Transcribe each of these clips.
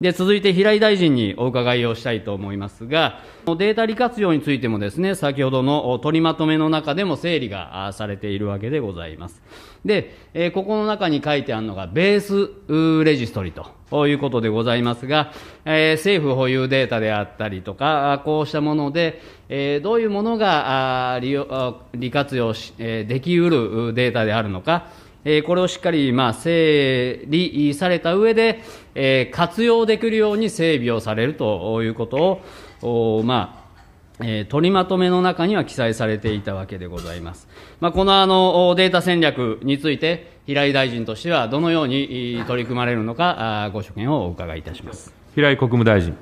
で、続いて平井大臣にお伺いをしたいと思いますが、データ利活用についてもですね、先ほどの取りまとめの中でも整理がされているわけでございます。で、ここの中に書いてあるのが、ベースレジストリということでございますが、政府保有データであったりとか、こうしたもので、どういうものが利活用し、できうるデータであるのか、えこれをしっかり、まあ、整理された上で、え活用できるように整備をされるということを、まあ、え取りまとめの中には記載されていたわけでございます。まあ、このあのデータ戦略について、平井大臣としてはどのように取り組まれるのか、ご所見をお伺いいたします平井国務大臣。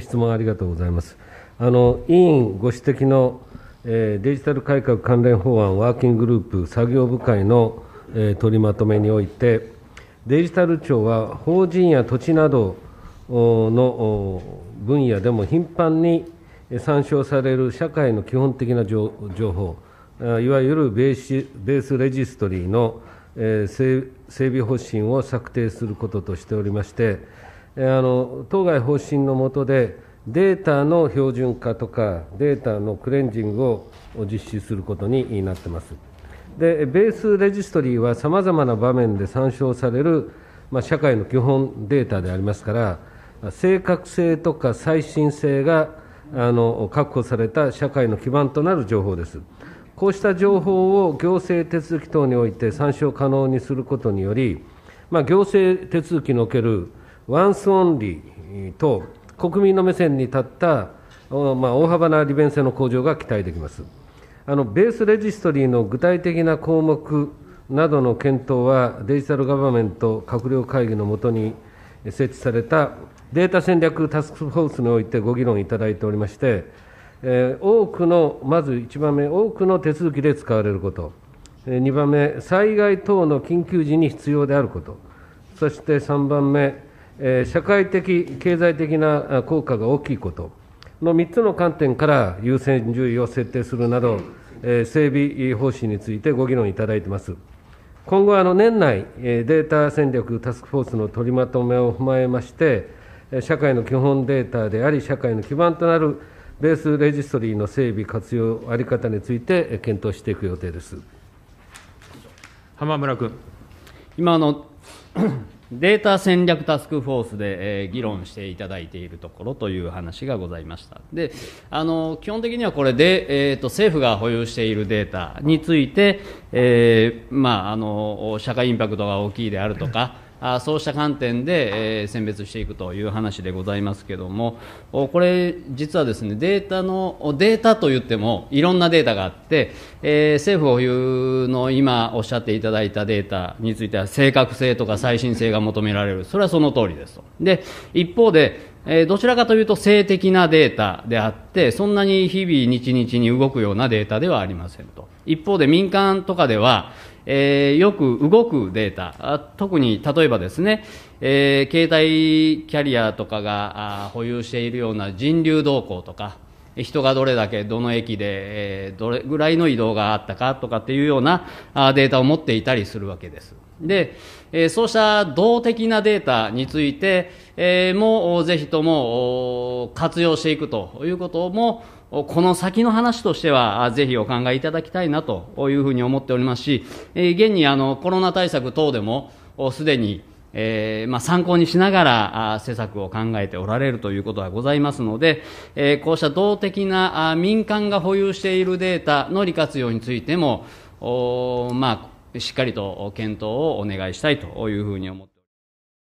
質問ありがとうございます。あの委員ご指摘のデジタル改革関連法案ワーキンググループ作業部会の取りまとめにおいて、デジタル庁は法人や土地などの分野でも頻繁に参照される社会の基本的な情報、いわゆるベースレジストリーの整備方針を策定することとしておりまして、当該方針の下で、データの標準化とかデータのクレンジングを実施することになってますでベースレジストリーはさまざまな場面で参照される、まあ、社会の基本データでありますから正確性とか最新性があの確保された社会の基盤となる情報ですこうした情報を行政手続き等において参照可能にすることにより、まあ、行政手続きにおけるワンスオンリー等国民の目線に立った、まあ、大幅な利便性の向上が期待できます。あのベースレジストリーの具体的な項目などの検討は、デジタルガバメント閣僚会議のもとに設置されたデータ戦略タスクフォースにおいてご議論いただいておりまして、えー、多くの、まず1番目、多くの手続きで使われること、2番目、災害等の緊急時に必要であること、そして3番目、え社会的、経済的な効果が大きいことの3つの観点から優先順位を設定するなど、え整備方針についてご議論いただいています。今後、あの年内、データ戦略タスクフォースの取りまとめを踏まえまして、社会の基本データであり、社会の基盤となるベースレジストリーの整備、活用、あり方について検討していく予定です浜村君。今のデータ戦略タスクフォースで、えー、議論していただいているところという話がございましたであの基本的にはこれで、えーと、政府が保有しているデータについて、えー、まあ、あの社会インパクトが大きいであるとかあそうした観点で、えー、選別していくという話でございますけれどもこれ実はですねデータのデータといってもいろんなデータがあって、えー、政府保有の今おっしゃっていただいたデータについては正確性とか最新性が求められるそれはその通りですとで一方でえどちらかというと性的なデータであって、そんなに日々、日々に動くようなデータではありませんと。一方で民間とかでは、えー、よく動くデータ、特に例えばですね、えー、携帯キャリアとかが保有しているような人流動向とか、人がどれだけ、どの駅で、えー、どれぐらいの移動があったかとかっていうようなデータを持っていたりするわけです。で、えー、そうした動的なデータについて、えー、もぜひとも活用していくということも、この先の話としては、ぜひお考えいただきたいなというふうに思っておりますし、現にあのコロナ対策等でも、すでに、えーまあ、参考にしながら施策を考えておられるということはございますので、えー、こうした動的な民間が保有しているデータの利活用についても、おまあ、しっかりと検討をお願いしたいというふうに思って